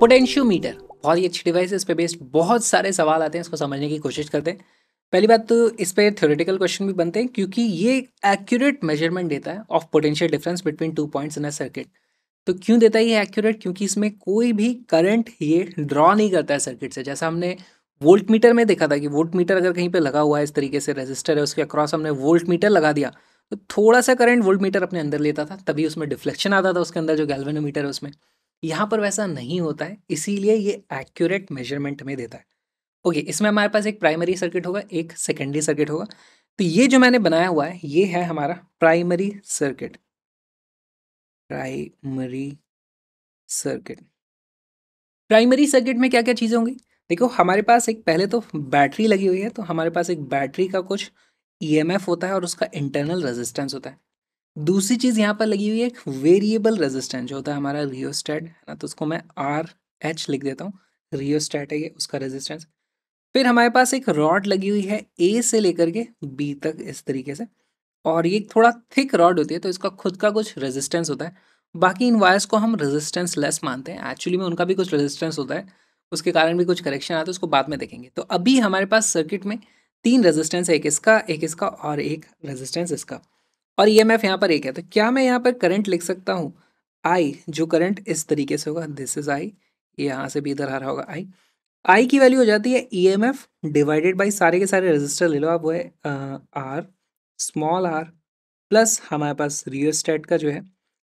Potentiometer बहुत ही अच्छी device है इस पर बेस्ड बहुत सारे सवाल आते हैं इसको समझने की कोशिश करते हैं पहली बात तो इस पर थ्योरेटिकल क्वेश्चन भी बनते हैं क्योंकि ये एक्यूरेट मेजरमेंट देता है of potential difference between two points in a circuit तो क्यों देता है ये एक्यूरेट क्योंकि इसमें कोई भी करंट ये ड्रॉ नहीं करता है सर्किट से जैसा हमने वोल्ट मीटर में देखा था कि वोल्ट मीटर अगर कहीं पे लगा हुआ है इस तरीके से रेजिस्टर है उसके अक्रॉस हमने वोल्ट मीटर लगा दिया तो थोड़ा सा करंट वोल्ट मीटर अपने अंदर लेता था तभी उसमें डिफ्लेक्शन आता था उसके अंदर जो गैल्वेनोमीटर है उसमें यहाँ पर वैसा नहीं होता है इसीलिए ये एक्यूरेट मेजरमेंट में देता है ओके okay, इसमें हमारे पास एक प्राइमरी सर्किट होगा एक सेकेंडरी सर्किट होगा तो ये जो मैंने बनाया हुआ है ये है हमारा primary circuit primary circuit primary circuit में क्या क्या चीज़ें होंगी देखो हमारे पास एक पहले तो बैटरी लगी हुई है तो हमारे पास एक बैटरी का कुछ ईएमएफ e होता है और उसका इंटरनल रेजिस्टेंस होता है दूसरी चीज़ यहाँ पर लगी हुई है एक वेरिएबल रेजिस्टेंस जो होता है हमारा रियोस्टेट है ना तो उसको मैं आर एच लिख देता हूँ रियोस्टेट है ये उसका रेजिस्टेंस फिर हमारे पास एक रॉड लगी हुई है ए से लेकर के बी तक इस तरीके से और ये थोड़ा थिक रॉड होती है तो इसका खुद का कुछ रेजिस्टेंस होता है बाकी इन वायर्स को हम रेजिस्टेंस लेस मानते हैं एक्चुअली में उनका भी कुछ रेजिस्टेंस होता है उसके कारण भी कुछ करेक्शन आता है उसको बाद में देखेंगे तो अभी हमारे पास सर्किट में तीन रेजिस्टेंस है एक इसका एक इसका और एक रेजिस्टेंस इसका और ई एम एफ यहाँ पर एक है तो क्या मैं यहाँ पर करंट लिख सकता हूँ आई जो करंट इस तरीके से होगा दिस इज आई यहाँ से भी इधर आ रहा होगा आई आई की वैल्यू हो जाती है E M F divided by सारे के सारे रजिस्टर ले लो आप वो है आर स्मॉल आर प्लस हमारे पास रियोस्टेट का जो है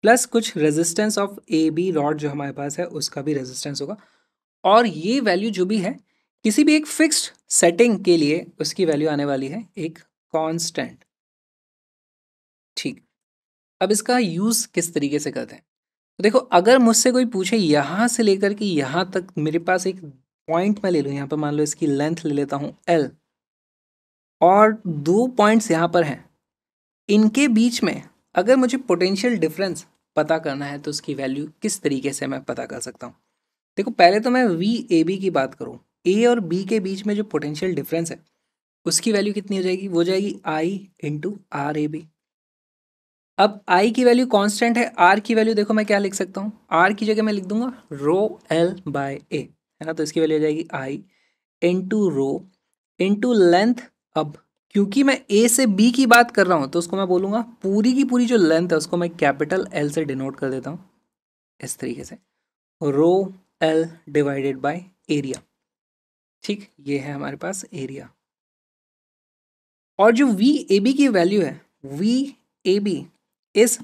प्लस कुछ resistance of A B rod जो हमारे पास है उसका भी रेजिस्टेंस होगा और ये वैल्यू जो भी है किसी भी एक फिक्स्ड सेटिंग के लिए उसकी वैल्यू आने वाली है एक कांस्टेंट ठीक अब इसका यूज़ किस तरीके से करते हैं तो देखो अगर मुझसे कोई पूछे यहाँ से लेकर के यहाँ तक मेरे पास एक पॉइंट मैं ले लूँ यहाँ पर मान लो इसकी लेंथ ले लेता हूँ एल और दो पॉइंट्स यहाँ पर हैं इनके बीच में अगर मुझे पोटेंशियल डिफरेंस पता करना है तो उसकी वैल्यू किस तरीके से मैं पता कर सकता हूँ देखो पहले तो मैं वी ए बी की बात करूँ ए और बी के बीच में जो पोटेंशियल डिफरेंस है उसकी वैल्यू कितनी हो जाएगी वो जाएगी I into R A B अब आई की वैल्यू कांस्टेंट है आर की वैल्यू देखो मैं क्या लिख सकता हूँ आर की जगह मैं लिख दूंगा रो एल बाय ए है ना तो इसकी वैल्यू हो जाएगी I into rho into length अब क्योंकि मैं ए से बी की बात कर रहा हूँ तो उसको मैं बोलूँगा पूरी की पूरी जो लेंथ है उसको मैं कैपिटल एल से डिनोट कर देता हूँ इस तरीके से rho L divided by area ठीक ये है हमारे पास एरिया और जो वी ए बी की वैल्यू है V A B is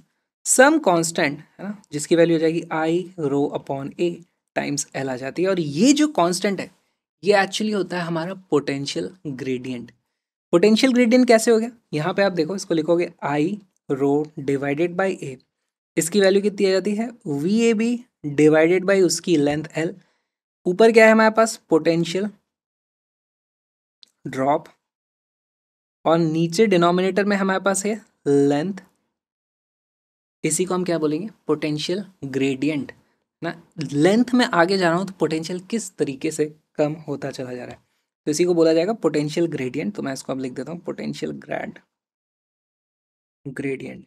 some constant है ना जिसकी वैल्यू हो जाएगी I rho upon A times L आ जाती है और ये जो कांस्टेंट है ये एक्चुअली होता है हमारा पोटेंशियल ग्रेडियंट पोटेंशियल ग्रेडियंट कैसे हो गया यहाँ पे आप देखो इसको लिखोगे आई रो डिवाइडेड बाई ए इसकी वैल्यू कितनी आ जाती है V A B divided by उसकी लेंथ एल ऊपर क्या है हमारे पास पोटेंशियल ड्रॉप और नीचे डिनोमिनेटर में हमारे पास है लेंथ इसी को हम क्या बोलेंगे पोटेंशियल ग्रेडियंट ना लेंथ में आगे जा रहा हूँ तो पोटेंशियल किस तरीके से कम होता चला जा रहा है तो इसी को बोला जाएगा पोटेंशियल ग्रेडियंट तो मैं इसको अब लिख देता हूँ पोटेंशियल ग्रैंड ग्रेडियंट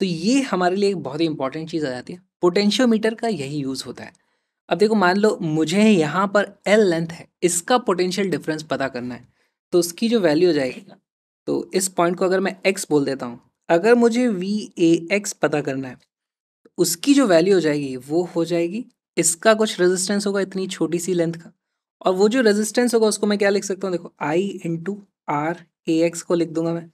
तो ये हमारे लिए एक बहुत ही इंपॉर्टेंट चीज़ आ जाती है पोटेंशियोमीटर का यही यूज़ होता है अब देखो मान लो मुझे यहाँ पर एल लेंथ है इसका पोटेंशियल डिफरेंस पता करना है तो उसकी जो वैल्यू हो जाएगी तो इस पॉइंट को अगर मैं एक्स बोल देता हूँ अगर मुझे वी ए एक्स पता करना है उसकी जो वैल्यू हो जाएगी वो हो जाएगी इसका कुछ रेजिस्टेंस होगा इतनी छोटी सी लेंथ का और वो जो रेजिस्टेंस होगा उसको मैं क्या लिख सकता हूँ देखो I into R A X को लिख दूंगा मैं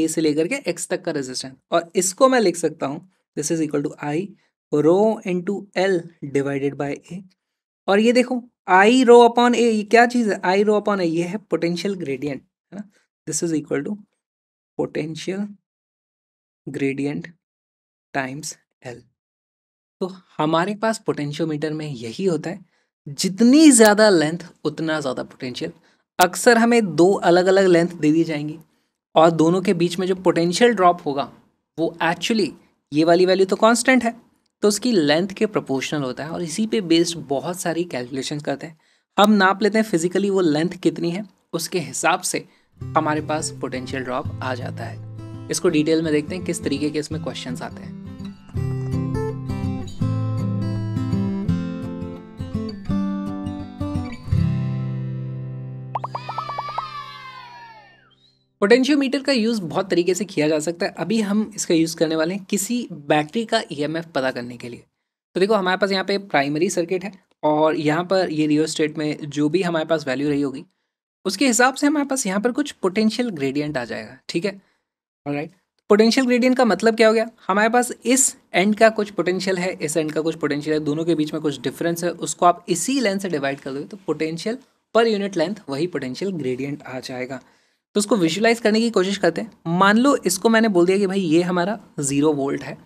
ए से लेकर के एक्स तक का रेजिस्टेंस और इसको मैं लिख सकता हूँ this is equal to I rho into L divided by A और ये देखो आई रो अपॉन ए ये क्या चीज़ है आई रो अपॉन ए ये है पोटेंशियल ग्रेडियंट है ना this is equal to potential gradient times L तो हमारे पास पोटेंशियोमीटर में यही होता है जितनी ज़्यादा लेंथ उतना ज़्यादा पोटेंशियल अक्सर हमें दो अलग अलग लेंथ दे दी जाएंगी और दोनों के बीच में जो पोटेंशियल ड्रॉप होगा वो एक्चुअली ये वाली वैल्यू तो कांस्टेंट है तो उसकी लेंथ के प्रोपोर्शनल होता है और इसी पे बेस्ड बहुत सारी कैलकुलेशन करते हैं हम नाप लेते हैं फिजिकली वो लेंथ कितनी है उसके हिसाब से हमारे पास पोटेंशियल ड्रॉप आ जाता है इसको डिटेल में देखते हैं किस तरीके के इसमें क्वेश्चन आते हैं पोटेंशियोमीटर का यूज़ बहुत तरीके से किया जा सकता है अभी हम इसका यूज़ करने वाले हैं किसी बैटरी का ईएमएफ e पता करने के लिए तो देखो हमारे पास यहाँ पे प्राइमरी सर्किट है और यहाँ पर ये रियो स्टेट में जो भी हमारे पास वैल्यू रही होगी उसके हिसाब से हमारे पास यहाँ पर कुछ पोटेंशियल ग्रेडियंट आ जाएगा ठीक है राइट पोटेंशियल ग्रेडियंट का मतलब क्या हो गया हमारे पास इस एंड का कुछ पोटेंशियल है इस एंड का कुछ पोटेंशियल है दोनों के बीच में कुछ डिफरेंस है उसको आप इसी लेंथ से डिवाइड कर दोगे तो पोटेंशियल पर यूनिट लेंथ वही पोटेंशियल ग्रेडियंट आ जाएगा तो उसको विजुलाइज करने की कोशिश करते हैं मान लो इसको मैंने बोल दिया कि भाई ये हमारा ज़ीरो वोल्ट है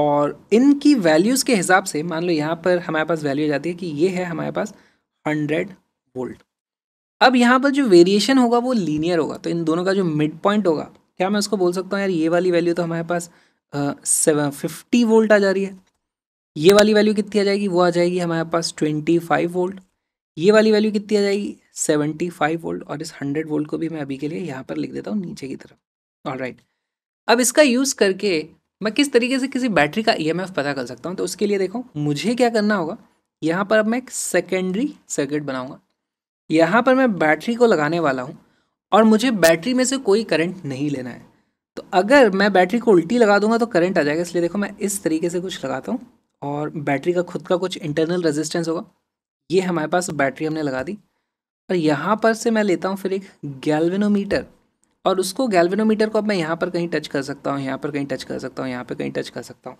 और इनकी वैल्यूज़ के हिसाब से मान लो यहाँ पर हमारे पास वैल्यू जाती है कि ये है हमारे पास हंड्रेड वोल्ट अब यहाँ पर जो वेरिएशन होगा वो लीनियर होगा तो इन दोनों का जो मिड पॉइंट होगा क्या मैं उसको बोल सकता हूँ यार ये वाली वैल्यू तो हमारे पास फिफ्टी वोल्ट आ जा रही है ये वाली वैल्यू कितनी आ जाएगी वो आ जाएगी हमारे पास ट्वेंटी फाइव वोल्ट ये वाली वैल्यू कितनी आ जाएगी सेवेंटी फाइव वोल्ट और इस हंड्रेड वोल्ट को भी मैं अभी के लिए यहाँ पर लिख देता हूँ नीचे की तरफ ऑल राइट अब इसका यूज़ करके मैं किस तरीके से किसी बैटरी का ई e पता कर सकता हूँ तो उसके लिए देखो मुझे क्या करना होगा यहाँ पर अब मैं एक सेकेंडरी सर्किट बनाऊँगा यहाँ पर मैं बैटरी को लगाने वाला हूँ और मुझे बैटरी में से कोई करंट नहीं लेना है तो अगर मैं बैटरी को उल्टी लगा दूंगा तो करंट आ जाएगा इसलिए देखो मैं इस तरीके से कुछ लगाता हूँ और बैटरी का खुद का कुछ इंटरनल रेजिस्टेंस होगा ये हमारे पास बैटरी हमने लगा दी और यहाँ पर से मैं लेता हूँ फिर एक गैल्वेनोमीटर और उसको गैल्वेनोमीटर को अब मैं यहाँ पर कहीं टच कर सकता हूँ यहाँ पर कहीं टच कर सकता हूँ यहाँ पर कहीं टच कर सकता हूँ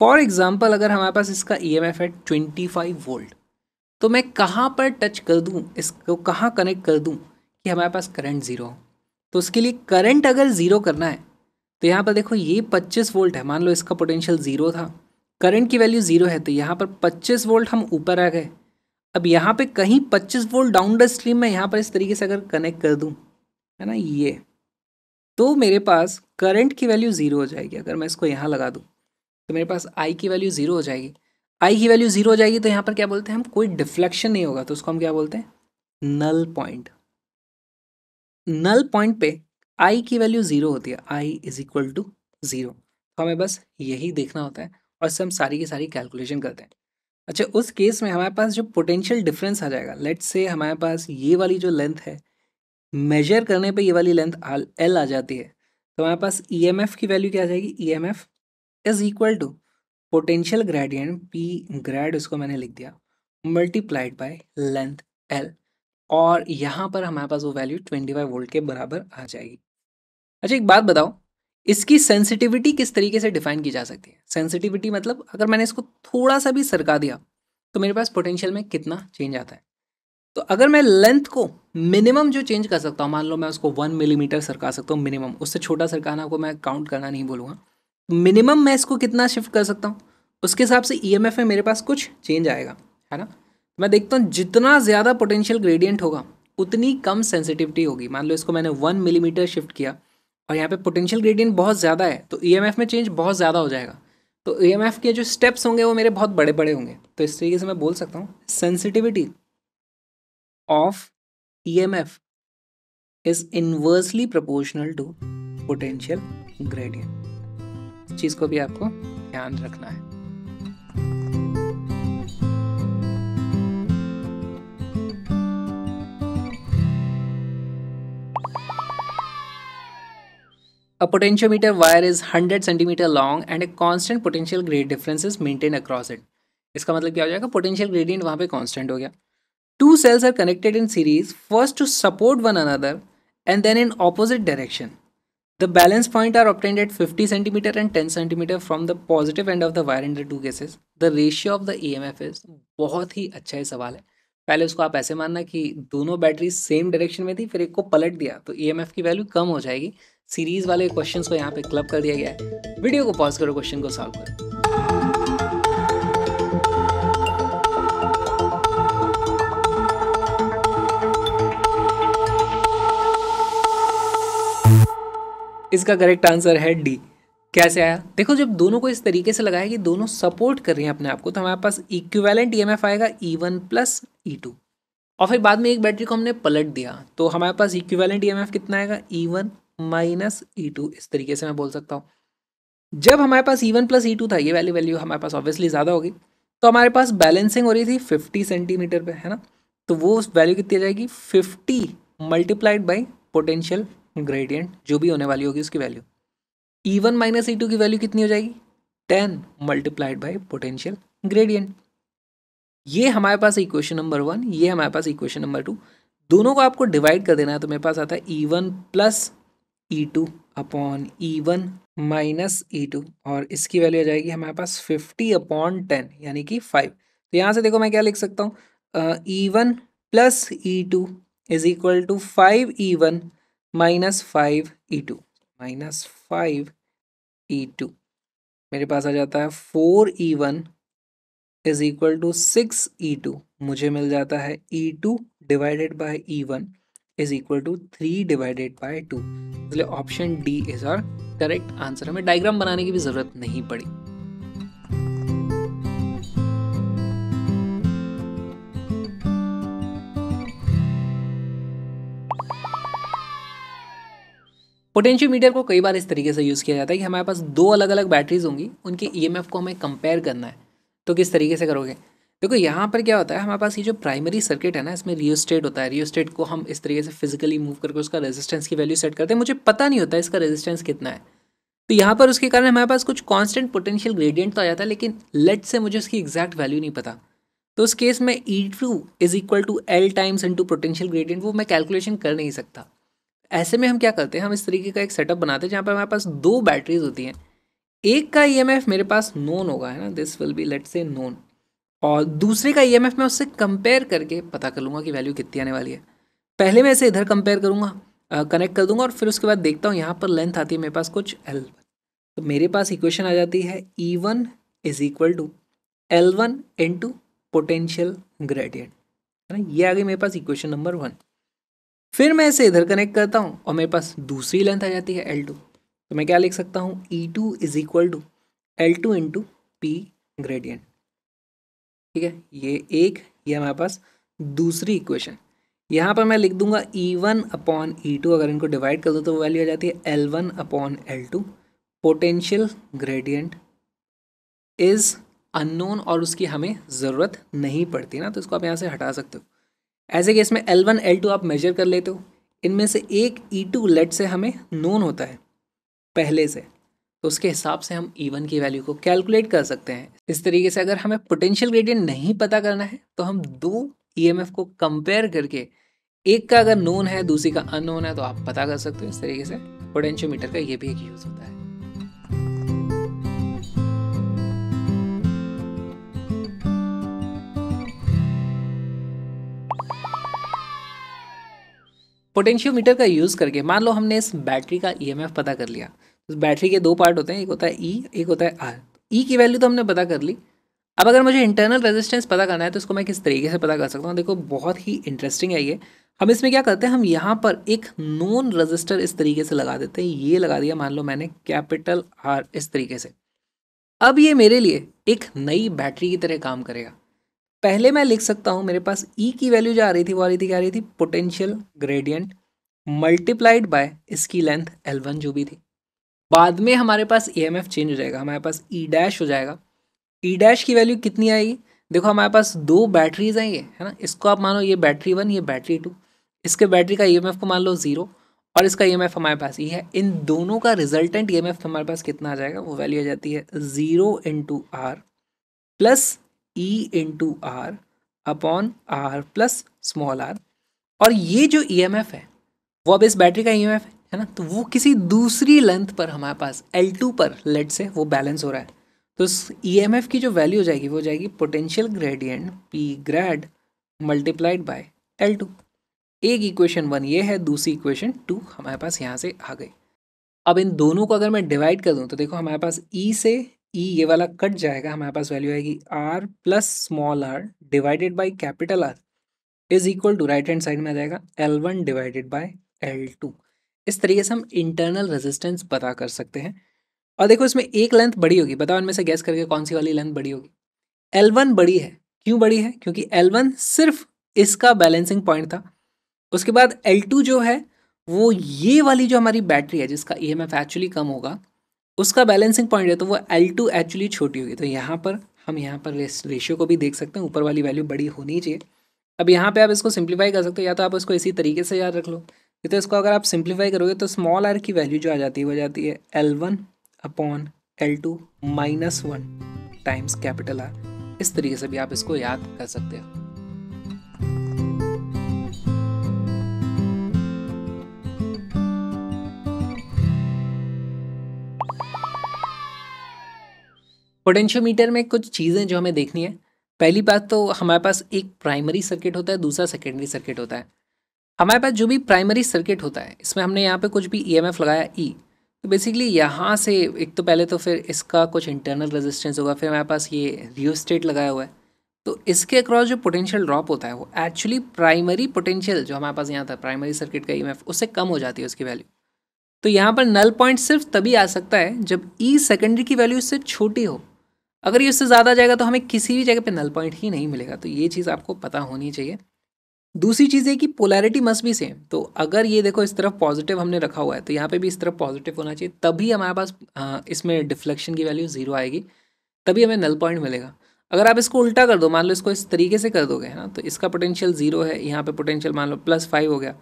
फॉर एग्ज़ाम्पल अगर हमारे पास इसका ई है ट्वेंटी वोल्ट तो मैं कहाँ पर टच कर दूँ इसको कहाँ कनेक्ट कर दूँ कि हमारे पास करंट ज़ीरो हो तो उसके लिए करंट अगर ज़ीरो करना है तो यहाँ पर देखो ये 25 वोल्ट है मान लो इसका पोटेंशियल ज़ीरो था करंट की वैल्यू ज़ीरो है तो यहाँ पर 25 वोल्ट हम ऊपर आ गए अब यहाँ पे कहीं 25 वोल्ट डाउन द स्ट्रीम में यहाँ पर इस तरीके से अगर कनेक्ट कर दूँ है ना ये तो मेरे पास करंट की वैल्यू ज़ीरो हो जाएगी अगर मैं इसको यहाँ लगा दूँ तो मेरे पास आई की वैल्यू ज़ीरो हो जाएगी आई की वैल्यू ज़ीरो हो जाएगी तो यहाँ पर क्या बोलते हैं हम कोई डिफ्लेक्शन नहीं होगा तो उसको हम क्या बोलते हैं नल पॉइंट नल पॉइंट पे आई की वैल्यू ज़ीरो होती है I is equal to zero तो हमें बस यही देखना होता है और इससे हम सारी की सारी कैलकुलेशन करते हैं अच्छा उस केस में हमारे पास जो पोटेंशियल डिफरेंस आ जाएगा लेट से हमारे पास ये वाली जो लेंथ है मेजर करने पे ये वाली लेंथ एल आ जाती है तो हमारे पास ई e की वैल्यू क्या आ जाएगी E M F is equal to potential gradient P grade उसको मैंने लिख दिया मल्टीप्लाइड बाय लेंथ एल और यहाँ पर हमारे पास वो वैल्यू 25 वोल्ट के बराबर आ जाएगी अच्छा एक बात बताओ इसकी सेंसिटिविटी किस तरीके से डिफाइन की जा सकती है सेंसिटिविटी मतलब अगर मैंने इसको थोड़ा सा भी सरका दिया तो मेरे पास पोटेंशियल में कितना चेंज आता है तो अगर मैं लेंथ को मिनिमम जो चेंज कर सकता हूँ मान लो मैं उसको वन मिलीमीटर सरका सकता हूँ मिनिमम उससे छोटा सरकाना को मैं काउंट करना नहीं बोलूँगा मिनिमम तो मैं इसको कितना शिफ्ट कर सकता हूँ उसके हिसाब से ई e में मेरे पास कुछ चेंज आएगा है ना मैं देखता हूँ जितना ज़्यादा पोटेंशियल ग्रेडियंट होगा उतनी कम सेंसिटिविटी होगी मान लो इसको मैंने वन मिलीमीटर शिफ्ट किया और यहाँ पे पोटेंशियल ग्रेडियंट बहुत ज़्यादा है तो ई e में चेंज बहुत ज़्यादा हो जाएगा तो ई e के जो स्टेप्स होंगे वो मेरे बहुत बड़े बड़े होंगे तो इस तरीके से मैं बोल सकता हूँ sensitivity of E M F is inversely proportional to potential gradient चीज़ को भी आपको ध्यान रखना है A potentiometer wire is 100 centimeter long and a constant potential grade difference is maintained across it. इसका मतलब क्या हो जाएगा पोटेंशियल ग्रेडियंट वहाँ पे कांस्टेंट हो गया two cells are connected in series first two support one another and then in opposite direction the balance point are obtained at 50 centimeter and 10 centimeter from the positive end of the wire in the two cases the ratio of the E M F is बहुत ही अच्छा ही सवाल है पहले उसको आप ऐसे मानना कि दोनों बैटरी सेम डायरेक्शन में थी फिर एक को पलट दिया तो ई एम एफ की वैल्यू कम हो जाएगी सीरीज वाले क्वेश्चन को यहाँ पे क्लब कर दिया गया है वीडियो को पॉज करो क्वेश्चन को सॉल्व करो इसका करेक्ट आंसर है डी कैसे आया देखो जब दोनों को इस तरीके से लगाया कि दोनों सपोर्ट कर रहे हैं अपने आप को तो हमारे पास इक्विवेलेंट ईएमएफ आएगा E one plus E two और फिर बाद में एक बैटरी को हमने पलट दिया तो हमारे पास इक्विवेलेंट ईएमएफ कितना आएगा E e one minus E e two इस तरीके से मैं बोल सकता हूँ जब हमारे पास E one plus E two था ये वाली वैल्यू हमारे पास ऑब्वियसली ज़्यादा होगी तो हमारे पास बैलेंसिंग हो रही थी फिफ्टी सेंटीमीटर पर है ना तो वो उस वैल्यू कितनी जाएगी fifty multiplied by potential gradient जो भी होने वाली होगी उसकी value E one minus E two की वैल्यू कितनी हो जाएगी ten multiplied by potential gradient ये हमारे पास इक्वेशन नंबर वन ये हमारे पास इक्वेशन नंबर टू दोनों को आपको डिवाइड कर देना है तो मेरे पास आता है E one plus E two upon E one minus E two और इसकी वैल्यू आ जाएगी हमारे पास फिफ्टी अपॉन टेन यानी कि फाइव तो यहाँ से देखो मैं क्या लिख सकता हूँ E one plus E two is equal to five E one minus five E two minus five E two मेरे पास आ जाता है four E one is equal to six E two मुझे मिल जाता है E two divided by E one is equal to three divided by two इसलिए option D is our correct answer हमें डायग्राम बनाने की भी जरूरत नहीं पड़ी मीटर को कई बार इस तरीके से यूज़ किया जाता है कि हमारे पास दो अलग अलग बैटरीज होंगी उनके ईएमएफ e को हमें कंपेयर करना है तो किस तरीके से करोगे देखो यहाँ पर क्या होता है हमारे पास ये जो प्राइमरी सर्किट है ना इसमें रियो स्टेट होता है रियो स्टेट को हम इस तरीके से फिजिकली मूव करके उसका रेजिस्टेंस की वैल्यू सेट करते हैं मुझे पता नहीं होता इसका रेजिस्टेंस कितना है तो यहाँ पर उसके कारण हमारे पास कुछ कांस्टेंट पोटेंशियल ग्रेडियंट तो आ जाता है लेकिन लेट से मुझे उसकी एग्जैक्ट वैल्यू नहीं पता तो उस केस में E two is equal to L times into potential gradient वो मैं कैलकुलेशन कर नहीं सकता ऐसे में हम क्या करते हैं हम इस तरीके का एक सेटअप बनाते हैं जहाँ पर हमारे पास दो बैटरीज होती हैं एक का ई e मेरे पास नोन होगा है ना this will be let's say known और दूसरे का ई e मैं उससे कंपेयर करके पता कर लूँगा कि वैल्यू कितनी आने वाली है पहले मैं इसे इधर कंपेयर करूँगा कनेक्ट कर दूँगा और फिर उसके बाद देखता हूँ यहाँ पर लेंथ आती है मेरे पास कुछ एल तो मेरे पास इक्वेशन आ जाती है E one is equal to L one into potential gradient है ना ये आ गई मेरे पास इक्वेशन नंबर वन फिर मैं इसे इधर कनेक्ट करता हूँ और मेरे पास दूसरी लेंथ आ जाती है एल टू तो मैं क्या लिख सकता हूँ E two is equal to L two into P gradient ठीक है ये एक ये हमारे पास दूसरी इक्वेशन यहाँ पर मैं लिख दूंगा E one upon E two अगर इनको डिवाइड कर दो तो वैल्यू आ जाती है L one upon L two potential gradient is unknown और उसकी हमें ज़रूरत नहीं पड़ती ना तो इसको आप यहाँ से हटा सकते हो ऐसे केस में एल वन एल टू आप मेजर कर लेते हो इनमें से एक ई टू लेट से हमें नोन होता है पहले से उसके हिसाब से हम इवन की वैल्यू को कैलकुलेट कर सकते हैं इस तरीके से अगर हमें पोटेंशियल ग्रेडियंट नहीं पता करना है तो हम दो ई e को कंपेयर करके एक का अगर नोन है दूसरी का अनोन है तो आप पता कर सकते हो इस तरीके से पोटेंशियोमीटर का ये भी एक यूज़ होता है पोटेंशियोमीटर का यूज़ करके मान लो हमने इस बैटरी का ईएमएफ e पता कर लिया तो बैटरी के दो पार्ट होते हैं एक होता है ई e, एक होता है आर ई e की वैल्यू तो हमने पता कर ली अब अगर मुझे इंटरनल रेजिस्टेंस पता करना है तो इसको मैं किस तरीके से पता कर सकता हूँ देखो बहुत ही इंटरेस्टिंग है ये हम इसमें क्या करते हैं हम यहाँ पर एक नॉन रजिस्टर इस तरीके से लगा देते हैं ये लगा दिया मान लो मैंने कैपिटल आर इस तरीके से अब ये मेरे लिए एक नई बैटरी की तरह काम करेगा पहले मैं लिख सकता हूँ मेरे पास ई e की वैल्यू जो आ रही थी वो आ रही थी क्या आ रही थी पोटेंशियल ग्रेडियंट मल्टीप्लाइड बाय इसकी लेंथ एल वन जो भी थी बाद में हमारे पास ई एम एफ चेंज हो जाएगा हमारे पास ई e डैश हो जाएगा ई e डैश की वैल्यू कितनी आएगी देखो हमारे पास दो बैटरीज हैं ये है ना इसको आप मानो ये बैटरी वन ये बैटरी टू इसके बैटरी का ई एम एफ को मान लो ज़ीरो और इसका ई एम एफ हमारे पास ये है इन दोनों का रिजल्टेंट ई एम एफ हमारे पास कितना आ जाएगा वो वैल्यू आ जाती है zero into R plus E into R upon R plus small R और ये जो ई एम एफ है वो अब इस बैटरी का ई एम एफ है है ना तो वो किसी दूसरी लेंथ पर हमारे पास एल टू पर लेट से वो बैलेंस हो रहा है तो उस ई e की जो वैल्यू हो जाएगी वो हो जाएगी potential gradient P grade multiplied by L two एक इक्वेशन वन ये है दूसरी इक्वेशन टू हमारे पास यहाँ से आ गई अब इन दोनों को अगर मैं डिवाइड कर दूँ तो देखो हमारे पास ई e से ई e ये वाला कट जाएगा हमारे पास वैल्यू आएगी R plus small R divided by capital R is equal to right hand side में आ जाएगा L one divided by L two इस तरीके से हम इंटरनल रेजिस्टेंस पता कर सकते हैं और देखो इसमें एक लेंथ बड़ी होगी बताओ इनमें से गैस करके कौन सी वाली लेंथ बड़ी होगी एल वन बड़ी है क्यों बड़ी है क्योंकि एल वन सिर्फ इसका बैलेंसिंग पॉइंट था उसके बाद एल टू जो है वो ये वाली जो हमारी बैटरी है जिसका ई एम एफ एक्चुअली कम होगा उसका बैलेंसिंग पॉइंट है तो वो एल टू एक्चुअली छोटी होगी तो यहाँ पर हम यहाँ पर रेशियो को भी देख सकते हैं ऊपर वाली वैल्यू बड़ी होनी चाहिए अब यहाँ पे आप इसको सिंप्लीफाई कर सकते हो या तो आप इसको इसी तरीके से याद रख लो तो इसको अगर आप सिंप्लीफाई करोगे तो स्मॉल आर की वैल्यू जो आ जाती है वो जाती है L one upon L two minus one times capital R इस तरीके से भी आप इसको याद कर सकते हो पोटेंशियोमीटर में कुछ चीज़ें जो हमें देखनी है पहली बात तो हमारे पास एक प्राइमरी सर्किट होता है दूसरा सेकेंडरी सर्किट होता है हमारे पास जो भी प्राइमरी सर्किट होता है इसमें हमने यहाँ पे कुछ भी ईएमएफ e लगाया ई e, तो बेसिकली यहाँ से एक तो पहले तो फिर इसका कुछ इंटरनल रेजिस्टेंस होगा फिर हमारे पास ये स्टेट लगाया हुआ है तो इसके अक्रॉस जो पोटेंशियल ड्रॉप होता है वो एक्चुअली प्राइमरी पोटेंशियल जो हमारे पास यहाँ था प्राइमरी सर्किट का ई e उससे कम हो जाती है उसकी वैल्यू तो यहाँ पर नल पॉइंट सिर्फ तभी आ सकता है जब ई सेकेंडरी की वैल्यू इससे छोटी हो अगर ये उससे ज़्यादा जाएगा तो हमें किसी भी जगह पे नल पॉइंट ही नहीं मिलेगा तो ये चीज़ आपको पता होनी चाहिए दूसरी चीज़ है कि पोलैरिटी मस्ट भी सेम तो अगर ये देखो इस तरफ पॉजिटिव हमने रखा हुआ है तो यहाँ पे भी इस तरफ पॉजिटिव होना चाहिए तभी हमारे पास इसमें डिफ्लेक्शन की वैल्यू ज़ीरो आएगी तभी हमें नल पॉइंट मिलेगा अगर आप इसको उल्टा कर दो मान लो इसको इस तरीके से कर दोगे है ना तो इसका पोटेंशियल ज़ीरो है यहाँ पर पोटेंशियल मान लो प्लस फाइव हो गया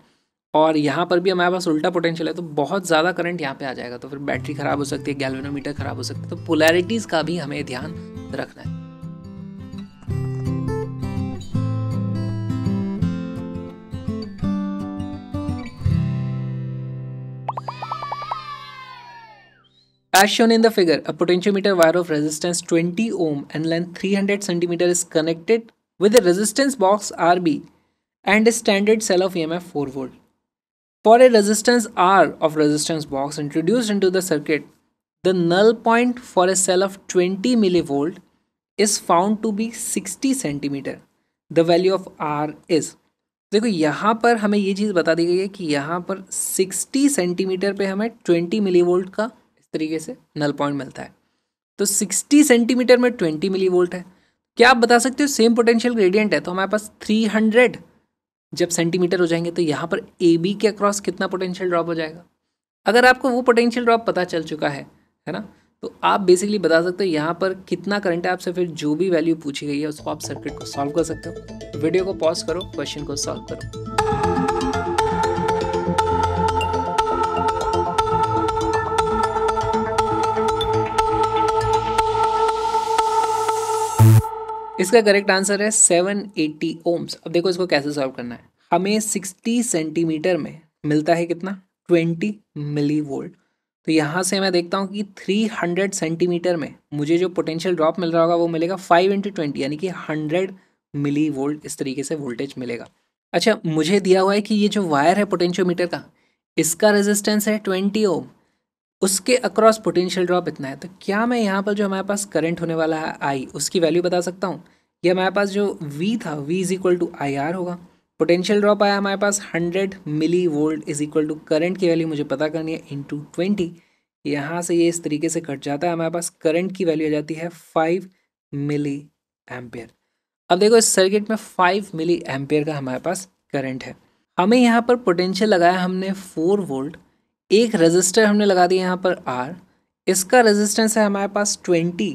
और यहाँ पर भी हमारे पास उल्टा पोटेंशियल है तो बहुत ज़्यादा करंट यहाँ पर आ जाएगा तो फिर बैटरी ख़राब हो सकती है गैल्वेनोमीटर ख़राब हो सकता है तो पोलैरिटीज़ का भी हमें ध्यान रखना है As shown in the figure, a potentiometer wire of resistance 20 ohm and length 300 cm is connected with a resistance box RB and a standard cell of EMF 4 volt. For a resistance R of resistance box introduced into the circuit, the null point for a cell of 20 millivolt is found to be 60 centimeter. The value of R is देखो यहाँ पर हमें ये चीज़ बता दी गई है कि यहाँ पर 60 सेंटीमीटर पे हमें 20 मिलीवोल्ट का तरीके से नल पॉइंट मिलता है तो 60 सेंटीमीटर में 20 मिली वोल्ट है क्या आप बता सकते हो सेम पोटेंशियल ग्रेडियंट है तो हमारे पास 300 जब सेंटीमीटर हो जाएंगे तो यहाँ पर ए बी के अक्रॉस कितना पोटेंशियल ड्रॉप हो जाएगा अगर आपको वो पोटेंशियल ड्रॉप पता चल चुका है है ना तो आप बेसिकली बता सकते हो यहाँ पर कितना करंट है आपसे फिर जो भी वैल्यू पूछी गई है उसको आप सर्किट को सॉल्व कर सकते हो वीडियो को पॉज करो क्वेश्चन को सॉल्व करो इसका करेक्ट आंसर है सेवन एट्टी ओम्स अब देखो इसको कैसे सॉल्व करना है हमें सिक्सटी सेंटीमीटर में मिलता है कितना ट्वेंटी मिली वोल्ट तो यहाँ से मैं देखता हूँ कि थ्री हंड्रेड सेंटीमीटर में मुझे जो पोटेंशियल ड्रॉप मिल रहा होगा वो मिलेगा फाइव इंटू ट्वेंटी यानी कि हंड्रेड मिली वोल्ट इस तरीके से वोल्टेज मिलेगा अच्छा मुझे दिया हुआ है कि ये जो वायर है पोटेंशियोमीटर का इसका रेजिस्टेंस है ट्वेंटी ओम उसके अक्रॉस पोटेंशियल ड्रॉप इतना है तो क्या मैं यहाँ पर जो हमारे पास करंट होने वाला है आई उसकी वैल्यू बता सकता हूँ ये हमारे पास जो वी था V is equal to I R होगा पोटेंशियल ड्रॉप आया हमारे पास hundred milli volt is equal to current की वैल्यू मुझे पता करनी है इन टू ट्वेंटी यहाँ से ये इस तरीके से कट जाता है हमारे पास करंट की वैल्यू आ जाती है फाइव मिली एम्पेयर अब देखो इस सर्किट में फाइव मिली एम्पेयर का हमारे पास करंट है हमें यहाँ पर पोटेंशियल लगाया हमने फोर वोल्ट एक रजिस्टर हमने लगा दिया यहाँ पर आर इसका रजिस्टेंस है हमारे पास ट्वेंटी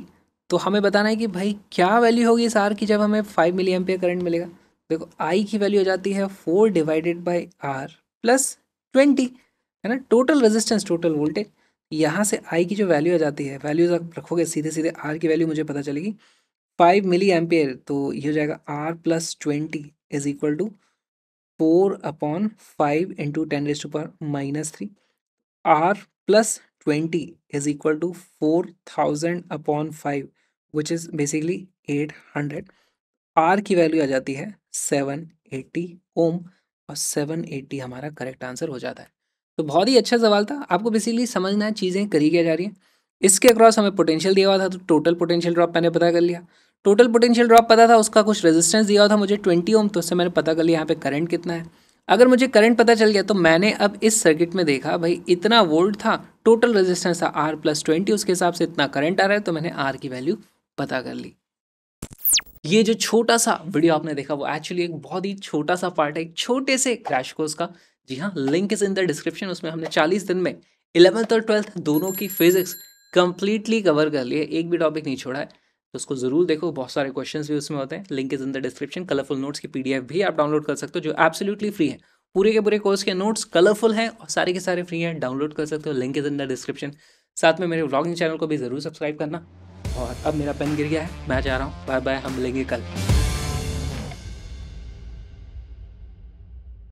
तो हमें बताना है कि भाई क्या वैल्यू होगी इस आर की जब हमें फाइव मिली एम करंट मिलेगा देखो आई की वैल्यू हो जाती है four divided by R plus twenty है ना टोटल रेजिस्टेंस टोटल वोल्टेज यहाँ से आई की जो वैल्यू आ जाती है वैल्यूज आप रखोगे सीधे सीधे आर की वैल्यू मुझे पता चलेगी फाइव मिली एम्पेयर तो ये हो जाएगा R plus twenty is equal to four upon five into ten rest पर minus three R plus twenty is equal to four thousand upon five which is basically eight hundred R की value आ जाती है seven eighty ohm और seven eighty हमारा correct answer हो जाता है तो बहुत ही अच्छा सवाल था आपको बेसिकली समझना है चीज़ें करी क्या जा रही हैं इसके अक्रॉस हमें पोटेंशियल दिया हुआ था तो टोटल पोटेंशियल ड्रॉप मैंने पता कर लिया टोटल पोटेंशियल ड्रॉप पता था उसका कुछ रेजिस्टेंस दिया हुआ था मुझे ट्वेंटी ओम तो उससे मैंने पता कर लिया यहाँ पे करंट कितना है अगर मुझे करंट पता चल गया तो मैंने अब इस सर्किट में देखा भाई इतना वोल्ट था टोटल रेजिस्टेंस था आर प्लस ट्वेंटी उसके हिसाब से इतना करंट आ रहा है तो मैंने आर की वैल्यू पता कर ली ये जो छोटा सा वीडियो आपने देखा वो एक्चुअली एक बहुत ही छोटा सा पार्ट है एक छोटे से क्रैश कोर्स का जी हाँ link is in the description उसमें हमने चालीस दिन में इलेवंथ और ट्वेल्थ दोनों की फिजिक्स कंप्लीटली कवर कर लिए एक भी टॉपिक नहीं छोड़ा है तो उसको ज़रूर देखो बहुत सारे क्वेश्चंस भी उसमें होते हैं link is in the description colourful notes की पीडीएफ भी आप डाउनलोड कर सकते हो जो एब्सोल्युटली फ्री है पूरे के पूरे कोर्स के नोट्स कलरफुल हैं और सारे के सारे फ्री हैं डाउनलोड कर सकते हो link is in the description साथ में मेरे व्लॉगिंग चैनल को भी ज़रूर सब्सक्राइब करना और अब मेरा पेन गिर गया है मैं जा रहा हूँ बाय बाय हम मिलेंगे कल